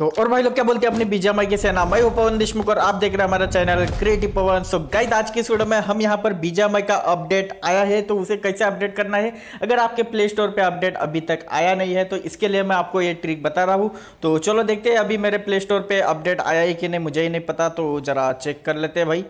तो और भाई लोग क्या बोलते हैं अपने बीजा माई के सेना मई वो पवन देशमुख और आप देख रहे हैं हमारा channel creative Pawan so guys आज की वीडियो में हम यहाँ पर बीजा माई का अपडेट आया है तो उसे कैसे अपडेट करना है अगर आपके प्ले स्टोर पे अपडेट अभी तक आया नहीं है तो इसके लिए मैं आपको ये ट्रिक बता रहा हूँ तो चलो देखते हैं अभी मेरे प्ले स्टोर पर अपडेट आया है कि नहीं मुझे ही नहीं पता तो ज़रा चेक कर लेते हैं भाई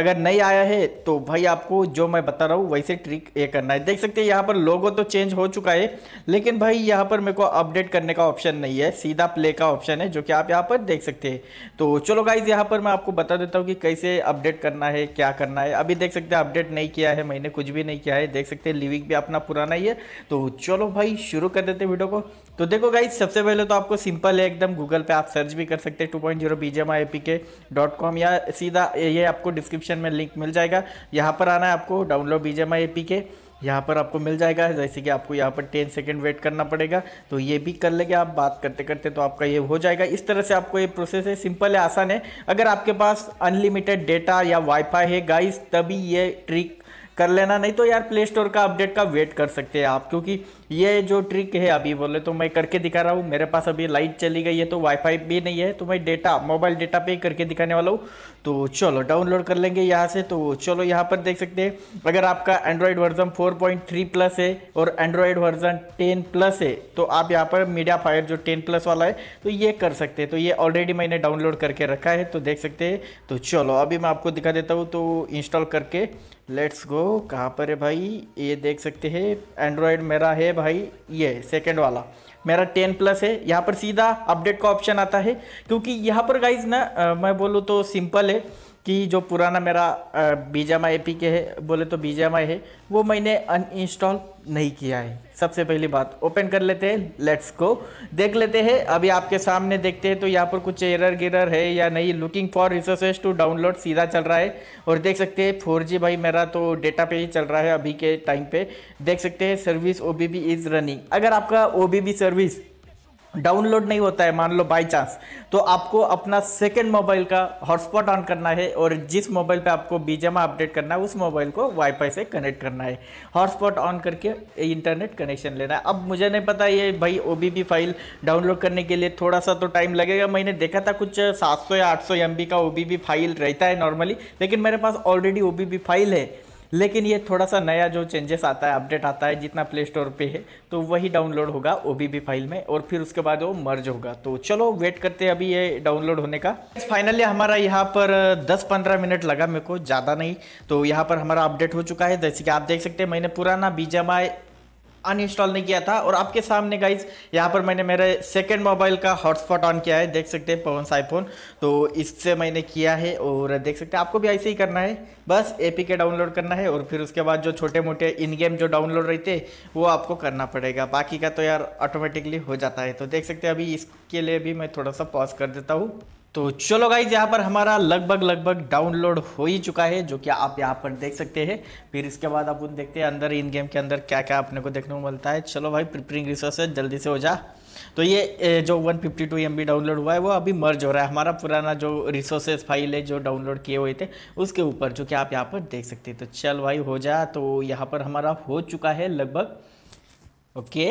अगर नहीं आया है तो भाई आपको जो मैं बता रहा हूँ वैसे ट्रिक ये करना है देख सकते हैं यहाँ पर लोगो तो चेंज हो चुका है लेकिन भाई यहाँ पर मेरे को अपडेट करने का ऑप्शन नहीं है सीधा प्ले का ऑप्शन है जो कि आप यहाँ पर देख सकते हैं तो चलो गाइज यहाँ पर मैं आपको बता देता हूँ कि कैसे अपडेट करना है क्या करना है अभी देख सकते हैं अपडेट नहीं किया है मैंने कुछ भी नहीं किया है देख सकते हैं लिविंग भी अपना पुराना ही है तो चलो भाई शुरू कर देते वीडियो को तो देखो गाइज सबसे पहले तो आपको सिंपल है एकदम गूगल पर आप सर्च भी कर सकते हैं टू पॉइंट जीरो या सीधा ये आपको डिस्क्रिप्शन डिस्क्रिप्शन में लिंक मिल जाएगा यहाँ पर आना है आपको डाउनलोड बीजे ए के यहाँ पर आपको मिल जाएगा जैसे कि आपको यहाँ पर टेन सेकेंड वेट करना पड़ेगा तो ये भी कर लेंगे आप बात करते करते तो आपका ये हो जाएगा इस तरह से आपको ये प्रोसेस है सिंपल है आसान है अगर आपके पास अनलिमिटेड डेटा या वाईफाई है गाइस तभी ये ट्रिक कर लेना नहीं तो यार प्ले स्टोर का अपडेट का वेट कर सकते हैं आप क्योंकि ये जो ट्रिक है अभी बोले तो मैं करके दिखा रहा हूँ मेरे पास अभी लाइट चली गई है तो वाईफाई भी नहीं है तो मैं डेटा मोबाइल डेटा पे करके दिखाने वाला हूँ तो चलो डाउनलोड कर लेंगे यहाँ से तो चलो यहाँ पर देख सकते हैं अगर आपका एंड्रॉयड वर्जन 4.3 प्लस है और एंड्रॉयड वर्जन 10 प्लस है तो आप यहाँ पर मीडिया फायर जो टेन प्लस वाला है तो ये कर सकते हैं तो ये ऑलरेडी मैंने डाउनलोड करके रखा है तो देख सकते हैं तो चलो अभी मैं आपको दिखा देता हूँ तो इंस्टॉल करके लेट्स गो कहाँ पर है भाई ये देख सकते हैं एंड्रॉयड मेरा है भाई ये सेकंड वाला मेरा टेन प्लस है यहाँ पर सीधा अपडेट का ऑप्शन आता है क्योंकि यहाँ पर गाइज ना मैं बोलूँ तो सिंपल है कि जो पुराना मेरा बीजामा ए पी के है बोले तो बीजामा है वो मैंने अनइंस्टॉल नहीं किया है सबसे पहली बात ओपन कर लेते हैं लेट्स को देख लेते हैं अभी आपके सामने देखते हैं तो यहाँ पर कुछ एरर गिरर है या नहीं looking for resources to download सीधा चल रहा है और देख सकते हैं फोर जी भाई मेरा तो डेटा पे ही चल रहा है अभी के टाइम पे देख सकते हैं service O B B is running अगर आपका O B B service download नहीं होता है मान लो बाई चांस तो आपको अपना सेकेंड मोबाइल का हॉटस्पॉट ऑन करना है और जिस मोबाइल पे आपको बीजेमा अपडेट करना है उस मोबाइल को वाईफाई से कनेक्ट करना है हॉटस्पॉट ऑन करके इंटरनेट कनेक्शन लेना है अब मुझे नहीं पता ये भाई ओ फाइल डाउनलोड करने के लिए थोड़ा सा तो टाइम लगेगा मैंने देखा था कुछ सात या आठ सौ का ओ फाइल रहता है नॉर्मली लेकिन मेरे पास ऑलरेडी ओ फाइल है लेकिन ये थोड़ा सा नया जो चेंजेस आता है अपडेट आता है जितना प्ले स्टोर पे है तो वही डाउनलोड होगा ओ फाइल में और फिर उसके बाद वो मर्ज होगा तो चलो वेट करते हैं अभी ये डाउनलोड होने का फाइनली हमारा यहाँ पर 10-15 मिनट लगा मेरे को ज़्यादा नहीं तो यहाँ पर हमारा अपडेट हो चुका है जैसे कि आप देख सकते हैं मैंने पुराना बीजामा अनइंस्टॉल नहीं किया था और आपके सामने गाइज यहाँ पर मैंने मेरे सेकेंड मोबाइल का हॉटस्पॉट ऑन किया है देख सकते हैं पवन आईफोन तो इससे मैंने किया है और देख सकते हैं आपको भी ऐसे ही करना है बस ए के डाउनलोड करना है और फिर उसके बाद जो छोटे मोटे इन गेम जो डाउनलोड रहते वो आपको करना पड़ेगा बाकी का तो यार ऑटोमेटिकली हो जाता है तो देख सकते हैं अभी इसके लिए भी मैं थोड़ा सा पॉज कर देता हूँ तो चलो गाइज यहाँ पर हमारा लगभग लगभग डाउनलोड हो ही चुका है जो कि आप यहाँ पर देख सकते हैं फिर इसके बाद आप उन देखते हैं अंदर इन गेम के अंदर क्या क्या अपने को देखने को मिलता है चलो भाई प्रिपरिंग रिसोर्सेज जल्दी से हो जा तो ये जो 152 फिफ्टी डाउनलोड हुआ है वो अभी मर्ज हो रहा है हमारा पुराना जो रिसोर्सेज फाइल है जो डाउनलोड किए हुए थे उसके ऊपर जो कि आप यहाँ पर देख सकते हैं तो चल भाई हो जा तो यहाँ पर हमारा हो चुका है लगभग ओके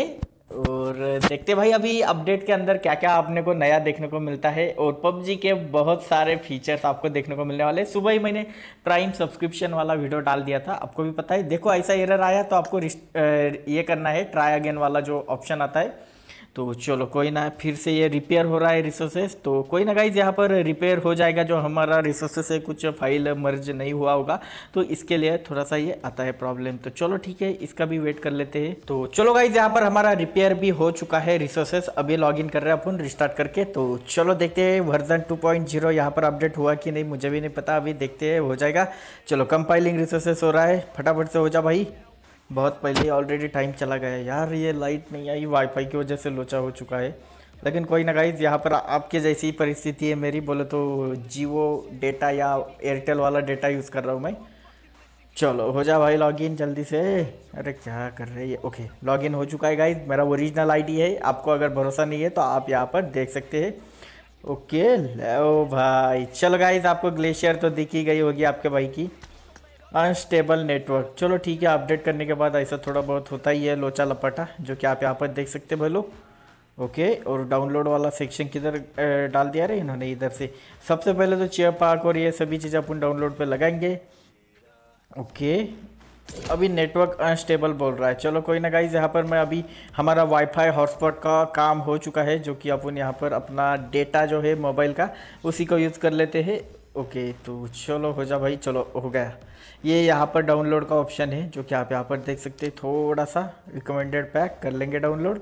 और देखते भाई अभी अपडेट के अंदर क्या क्या आपने को नया देखने को मिलता है और पबजी के बहुत सारे फीचर्स आपको देखने को मिलने वाले सुबह ही मैंने प्राइम सब्सक्रिप्शन वाला वीडियो डाल दिया था आपको भी पता है देखो ऐसा एरर आया तो आपको ये करना है ट्राई अगेन वाला जो ऑप्शन आता है तो चलो कोई ना फिर से ये रिपेयर हो रहा है रिसोर्सेस तो कोई ना गाइज यहाँ पर रिपेयर हो जाएगा जो हमारा रिसोर्सेस है कुछ फाइल मर्ज नहीं हुआ होगा तो इसके लिए थोड़ा सा ये आता है प्रॉब्लम तो चलो ठीक है इसका भी वेट कर लेते हैं तो चलो गाइज यहाँ पर हमारा रिपेयर भी हो चुका है रिसोर्सेस अभी लॉग इन कर रहे हैं अपन रिस्टार्ट करके तो चलो देखते हैं वर्जन टू पॉइंट जीरो यहाँ पर अपडेट हुआ कि नहीं मुझे भी नहीं पता अभी देखते हैं हो जाएगा चलो कंपाइलिंग रिसोर्सेस हो रहा है फटाफट से हो जा भाई बहुत पहले ऑलरेडी टाइम चला गया यार ये लाइट नहीं आई वाईफाई की वजह से लोचा हो चुका है लेकिन कोई ना गाइज यहाँ पर आपके जैसी परिस्थिति है मेरी बोले तो जियो डेटा या एयरटेल वाला डेटा यूज़ कर रहा हूँ मैं चलो हो जा भाई लॉगिन जल्दी से अरे क्या कर रहे ये ओके लॉगिन हो चुका है गाइज मेरा ओरिजिनल आईडी है आपको अगर भरोसा नहीं है तो आप यहाँ पर देख सकते हैं ओके लो भाई चलो गाइज आपको ग्लेशियर तो दिखी गई होगी आपके भाई की अनस्टेबल नेटवर्क चलो ठीक है अपडेट करने के बाद ऐसा थोड़ा बहुत होता ही है लोचा लपाटा जो कि आप यहाँ पर देख सकते भलो ओके और डाउनलोड वाला सेक्शन किधर डाल दिया रहे इन्होंने इधर से सबसे पहले तो चेयर पार्क और ये सभी चीज़ अपन डाउनलोड पर लगाएंगे ओके अभी नेटवर्क अनस्टेबल बोल रहा है चलो कोई ना गाइज यहाँ पर मैं अभी हमारा वाईफाई हॉटस्पॉट का काम हो चुका है जो कि अपन यहाँ पर अपना डेटा जो है मोबाइल का उसी को यूज़ कर लेते हैं ओके तो चलो हो जा भाई चलो हो गया ये यहाँ पर डाउनलोड का ऑप्शन है जो कि आप यहाँ पर देख सकते हैं थोड़ा सा रिकमेंडेड पैक कर लेंगे डाउनलोड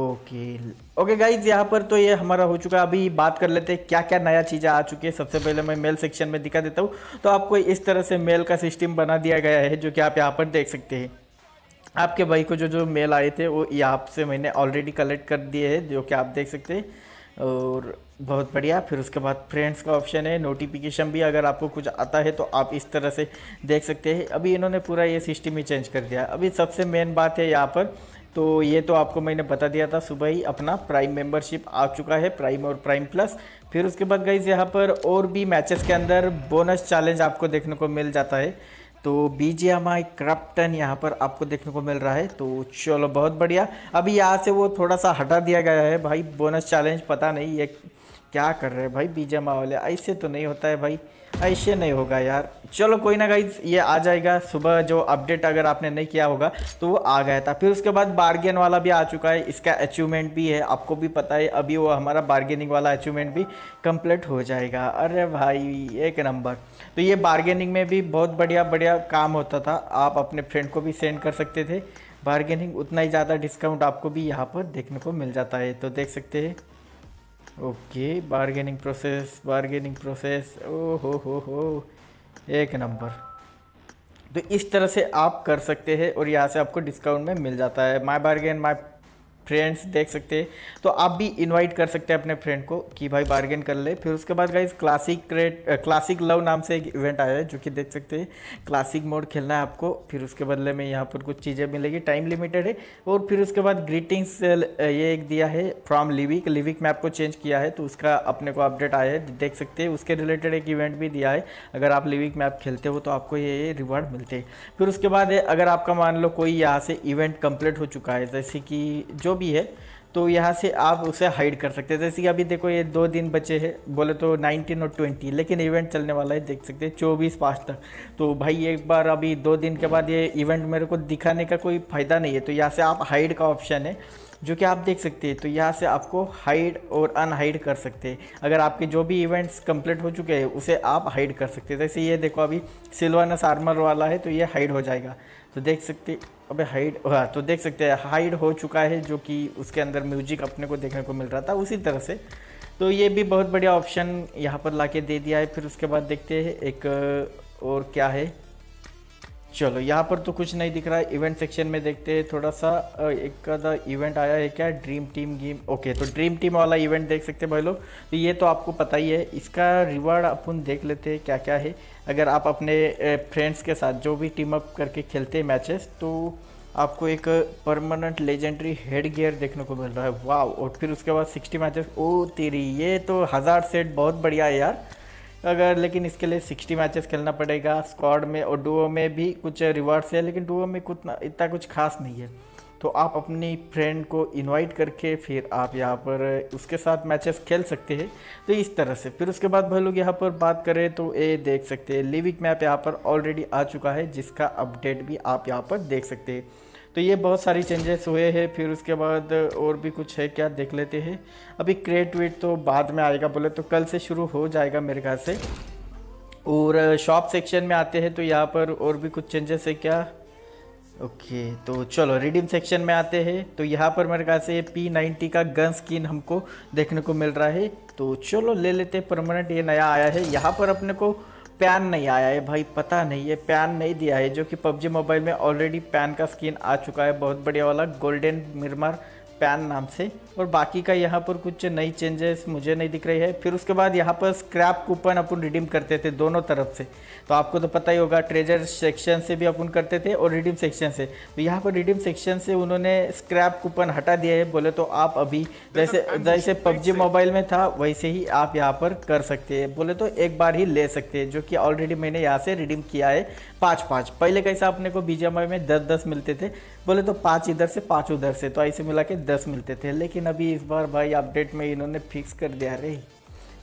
ओके ओके गाइज यहाँ पर तो ये हमारा हो चुका है अभी बात कर लेते हैं क्या क्या नया चीज़ें आ चुकी है सबसे पहले मैं मेल सेक्शन में दिखा देता हूँ तो आपको इस तरह से मेल का सिस्टम बना दिया गया है जो कि आप यहाँ पर देख सकते हैं आपके भाई को जो जो मेल आए थे वो यहाँ से मैंने ऑलरेडी कलेक्ट कर दिए हैं जो कि आप देख सकते हैं और बहुत बढ़िया फिर उसके बाद फ्रेंड्स का ऑप्शन है नोटिफिकेशन भी अगर आपको कुछ आता है तो आप इस तरह से देख सकते हैं अभी इन्होंने पूरा ये सिस्टम ही चेंज कर दिया अभी सबसे मेन बात है यहाँ पर तो ये तो आपको मैंने बता दिया था सुबह ही अपना प्राइम मेंबरशिप आ चुका है प्राइम और प्राइम प्लस फिर उसके बाद गई यहाँ पर और भी मैचेस के अंदर बोनस चैलेंज आपको देखने को मिल जाता है तो बी जी एम आई यहाँ पर आपको देखने को मिल रहा है तो चलो बहुत बढ़िया अभी यहाँ से वो थोड़ा सा हटा दिया गया है भाई बोनस चैलेंज पता नहीं ये क्या कर रहे हैं भाई बीजेमा वाले ऐसे तो नहीं होता है भाई ऐसे नहीं होगा यार चलो कोई ना गाइज ये आ जाएगा सुबह जो अपडेट अगर आपने नहीं किया होगा तो वो आ गया था फिर उसके बाद बार्गेन वाला भी आ चुका है इसका अचीवमेंट भी है आपको भी पता है अभी वो हमारा बार्गेनिंग वाला अचीवमेंट भी कंप्लीट हो जाएगा अरे भाई एक नंबर तो ये बार्गेनिंग में भी बहुत बढ़िया बढ़िया काम होता था आप अपने फ्रेंड को भी सेंड कर सकते थे बार्गेनिंग उतना ही ज़्यादा डिस्काउंट आपको भी यहाँ पर देखने को मिल जाता है तो देख सकते हैं okay bargaining process bargaining process ओ हो हो हो एक नंबर तो इस तरह से आप कर सकते हैं और यहाँ से आपको डिस्काउंट में मिल जाता है माई बारगेन माई फ्रेंड्स देख सकते हैं तो आप भी इनवाइट कर सकते हैं अपने फ्रेंड को कि भाई बार्गेन कर ले फिर उसके बाद guys classic rate classic love नाम से एक इवेंट आया है जो कि देख सकते हैं क्लासिक मोड खेलना है आपको फिर उसके बदले में यहाँ पर कुछ चीज़ें मिलेगी टाइम लिमिटेड है और फिर उसके बाद ग्रीटिंग्स ये एक दिया है फ्रॉम लिविक लिविक में आपको चेंज किया है तो उसका अपने को अपडेट आया है देख सकते हैं उसके रिलेटेड एक इवेंट भी दिया है अगर आप लिविक में खेलते हो तो आपको ये रिवार्ड मिलते हैं फिर उसके बाद अगर आपका मान लो कोई यहाँ से इवेंट कंप्लीट हो चुका है जैसे कि जो जो भी है तो यहाँ से आप उसे हाइड कर सकते हैं जैसे कि अभी देखो ये दो दिन बचे हैं बोले तो 19 और 20 लेकिन इवेंट चलने वाला है देख सकते हैं चौबीस पाँच तक तो भाई एक बार अभी दो दिन के बाद ये इवेंट मेरे को दिखाने का कोई फ़ायदा नहीं है तो यहाँ से आप हाइड का ऑप्शन है जो कि आप देख सकते हैं तो यहाँ से आपको हाइड और अनहाइड कर सकते हैं अगर आपके जो भी इवेंट्स कंप्लीट हो चुके हैं उसे आप हाइड कर सकते हैं जैसे ये देखो अभी सिल्वानस आर्मर वाला है तो ये हाइड हो जाएगा तो देख सकते अबे हाइड हाँ तो देख सकते हैं हाइड हो चुका है जो कि उसके अंदर म्यूजिक अपने को देखने को मिल रहा था उसी तरह से तो ये भी बहुत बढ़िया ऑप्शन यहाँ पर ला दे दिया है फिर उसके बाद देखते हैं एक और क्या है चलो यहाँ पर तो कुछ नहीं दिख रहा है इवेंट सेक्शन में देखते हैं थोड़ा सा एक आधा इवेंट आया है क्या ड्रीम टीम गेम ओके तो ड्रीम टीम वाला इवेंट देख सकते हैं भाई लोग तो ये तो आपको पता ही है इसका रिवार्ड अपन देख लेते हैं क्या क्या है अगर आप अपने फ्रेंड्स के साथ जो भी टीम अप करके खेलते हैं मैचेस तो आपको एक परमानेंट लेजेंडरी हेड गियर देखने को मिल रहा है वाह और फिर उसके बाद सिक्सटी मैचेस ओ तेरी ये तो हज़ार सेट बहुत बढ़िया है यार अगर लेकिन इसके लिए सिक्सटी मैचेस खेलना पड़ेगा स्क्वाड में और डुओ में भी कुछ रिवार्ड्स है लेकिन डुओ में कुछ इतना कुछ खास नहीं है तो आप अपने फ्रेंड को इनवाइट करके फिर आप यहाँ पर उसके साथ मैचेस खेल सकते हैं तो इस तरह से फिर उसके बाद भाई लोग यहाँ पर बात करें तो ये देख सकते हैं लिविक मैप यहाँ पर ऑलरेडी आ चुका है जिसका अपडेट भी आप यहाँ पर देख सकते हैं तो ये बहुत सारी चेंजेस हुए हैं फिर उसके बाद और भी कुछ है क्या देख लेते हैं अभी क्रेट वेट तो बाद में आएगा बोले तो कल से शुरू हो जाएगा मेरे ख्याल से और शॉप सेक्शन में आते हैं तो यहाँ पर और भी कुछ चेंजेस है क्या ओके तो चलो रिडीम सेक्शन में आते हैं तो यहाँ पर मेरे कहा पी नाइन्टी का गन स्किन हमको देखने को मिल रहा है तो चलो ले लेते हैं परमानेंट ये नया आया है यहाँ पर अपने को पैन नहीं आया है भाई पता नहीं ये पैन नहीं दिया है जो कि पबजी मोबाइल में ऑलरेडी पैन का स्किन आ चुका है बहुत बढ़िया वाला गोल्डन मिरमर पैन नाम से और बाकी का यहाँ पर कुछ नई चेंजेस मुझे नहीं दिख रही है फिर उसके बाद यहाँ पर स्क्रैप कूपन अपन रिडीम करते थे दोनों तरफ से तो आपको तो पता ही होगा ट्रेजर सेक्शन से भी अपन करते थे और रिडीम सेक्शन से तो यहाँ पर रिडीम सेक्शन से उन्होंने स्क्रैप कूपन हटा दिया है बोले तो आप अभी तो जैसे जैसे पबजी मोबाइल में था वैसे ही आप यहाँ पर कर सकते हैं बोले तो एक बार ही ले सकते हैं जो कि ऑलरेडी मैंने यहाँ से रिडीम किया है पाँच पाँच पहले कैसा अपने को बीजेम में दस दस मिलते थे बोले तो पाँच इधर से पाँच उधर से तो ऐसे मिला के दस मिलते थे लेकिन लेकिन अभी इस बार भाई अपडेट में इन्होंने फिक्स कर दिया रे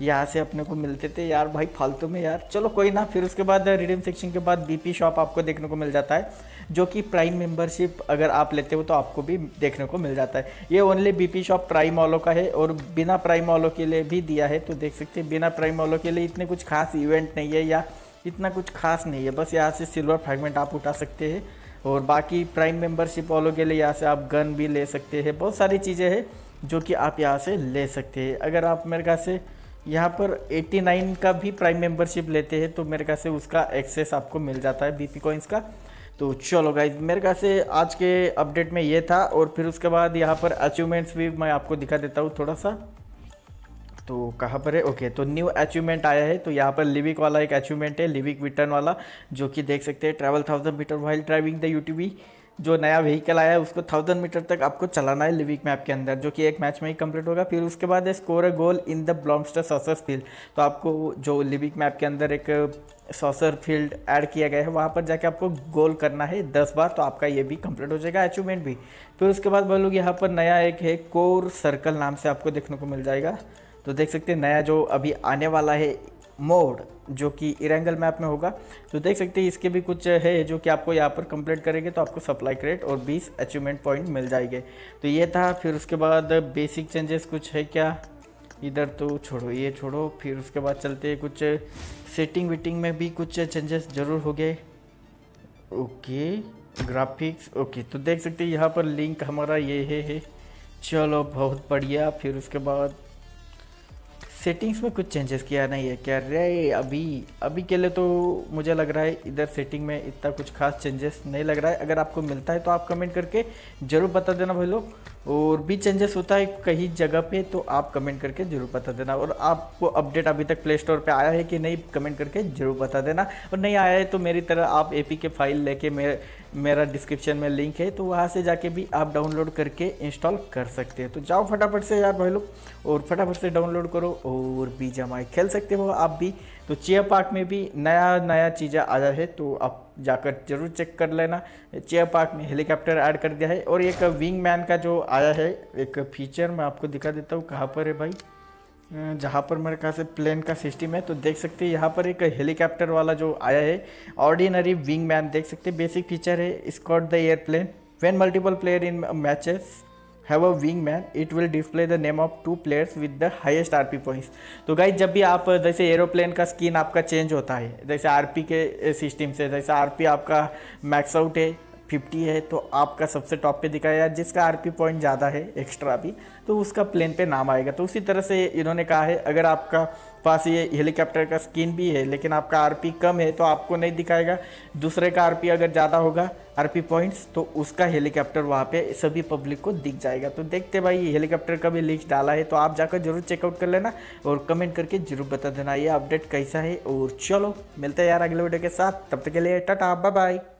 यहाँ से अपने को मिलते थे यार भाई फालतू में यार चलो कोई ना फिर उसके बाद रिडीम सेक्शन के बाद बीपी शॉप आपको देखने को मिल जाता है जो कि प्राइम मेंबरशिप अगर आप लेते हो तो आपको भी देखने को मिल जाता है ये ओनली बीपी शॉप प्राइम ऑलो का है और बिना प्राइम वालों के लिए भी दिया है तो देख सकते हैं बिना प्राइम ऑलो के लिए इतने कुछ खास इवेंट नहीं है या इतना कुछ खास नहीं है बस यहाँ से सिल्वर फ्रेगमेंट आप उठा सकते हैं और बाकी प्राइम मेंबरशिप वालों के लिए यहाँ से आप गन भी ले सकते हैं बहुत सारी चीज़ें हैं जो कि आप यहाँ से ले सकते हैं अगर आप मेरे ख्याल से यहाँ पर 89 का भी प्राइम मेंबरशिप लेते हैं तो मेरे ख्याल से उसका एक्सेस आपको मिल जाता है बीपी कॉइंस का तो चलो गाइज मेरे ख्याल से आज के अपडेट में ये था और फिर उसके बाद यहाँ पर अचीवमेंट्स भी मैं आपको दिखा देता हूँ थोड़ा सा तो कहाँ पर है ओके तो न्यू अचीवमेंट आया है तो यहाँ पर लिविक वाला एक अचीवमेंट है लिविक विटर्न वाला जो कि देख सकते हैं travel thousand meter wild driving the you जो नया व्हीकल आया है उसको थाउजेंड मीटर तक आपको चलाना है लिविक मैप के अंदर जो कि एक मैच में ही कंप्लीट होगा फिर उसके बाद है score a goal in the blomster soccer field तो आपको जो लिविक मैप के अंदर एक सॉसर फील्ड ऐड किया गया है वहाँ पर जाके आपको गोल करना है दस बार तो आपका ये भी कंप्लीट हो जाएगा अचीवमेंट भी फिर उसके बाद बोलोग यहाँ पर नया एक है कोर सर्कल नाम से आपको देखने को मिल जाएगा तो देख सकते हैं नया जो अभी आने वाला है मोड जो कि इरेंगल मैप में होगा तो देख सकते हैं इसके भी कुछ है जो कि आपको यहाँ पर कंप्लीट करेंगे तो आपको सप्लाई क्रेट और 20 अचीवमेंट पॉइंट मिल जाएंगे तो ये था फिर उसके बाद बेसिक चेंजेस कुछ है क्या इधर तो छोड़ो ये छोड़ो फिर उसके बाद चलते हैं कुछ सेटिंग वेटिंग में भी कुछ चेंजेस ज़रूर हो गए ओके ग्राफिक्स ओके तो देख सकते हैं यहाँ पर लिंक हमारा ये है, है। चलो बहुत बढ़िया फिर उसके बाद सेटिंग्स में कुछ चेंजेस किया नहीं है क्या रे अभी अभी के लिए तो मुझे लग रहा है इधर सेटिंग में इतना कुछ खास चेंजेस नहीं लग रहा है अगर आपको मिलता है तो आप कमेंट करके ज़रूर बता देना भाई लोग और भी चेंजेस होता है कहीं जगह पे तो आप कमेंट करके ज़रूर बता देना और आपको अपडेट अभी तक प्ले स्टोर पर आया है कि नहीं कमेंट करके ज़रूर बता देना और नहीं आया है तो मेरी तरह आप ए के फाइल लेके मेरे मेरा डिस्क्रिप्शन में लिंक है तो वहाँ से जाके भी आप डाउनलोड करके इंस्टॉल कर सकते हैं तो जाओ फटाफट से यार भाई लोग और फटाफट से डाउनलोड करो और भी जमाए खेल सकते हो आप भी तो चिया पार्क में भी नया नया चीज़ें आया है तो आप जाकर जरूर चेक कर लेना चेयर पार्क में हेलीकॉप्टर ऐड कर दिया है और एक विंग मैन का जो आया है एक फीचर मैं आपको दिखा देता हूँ कहाँ पर है भाई अं, जहाँ पर मेरे कहा से प्लेन का सिस्टम है तो देख सकते हैं यहाँ पर एक हेलीकॉप्टर वाला जो आया है ऑर्डिनरी विंग मैन देख सकते बेसिक फीचर है escort the airplane when multiple player in matches have a wing man it will display the name of two players with the highest R P points तो guys जब भी आप जैसे aeroplane का skin आपका change होता है जैसे आर पी के सिस्टम eh, से जैसे आर पी आपका मैक्स आउट है फिफ्टी है तो आपका सबसे टॉप पे दिखाया जिसका आर पी पॉइंट ज़्यादा है एक्स्ट्रा भी तो उसका प्लेन पे नाम आएगा तो उसी तरह से इन्होंने कहा है अगर आपका पास ये हेलीकॉप्टर का स्किन भी है लेकिन आपका आर पी कम है तो आपको नहीं दिखाएगा दूसरे का आर पी अगर ज़्यादा होगा आरपी पॉइंट्स तो उसका हेलीकॉप्टर वहाँ पे सभी पब्लिक को दिख जाएगा तो देखते भाई हेलीकॉप्टर का भी लिंक डाला है तो आप जाकर जरूर चेकआउट कर लेना और कमेंट करके जरूर बता देना ये अपडेट कैसा है और चलो मिलते हैं यार अगले वीडियो के साथ तब तक के लिए टाटा बाय बाय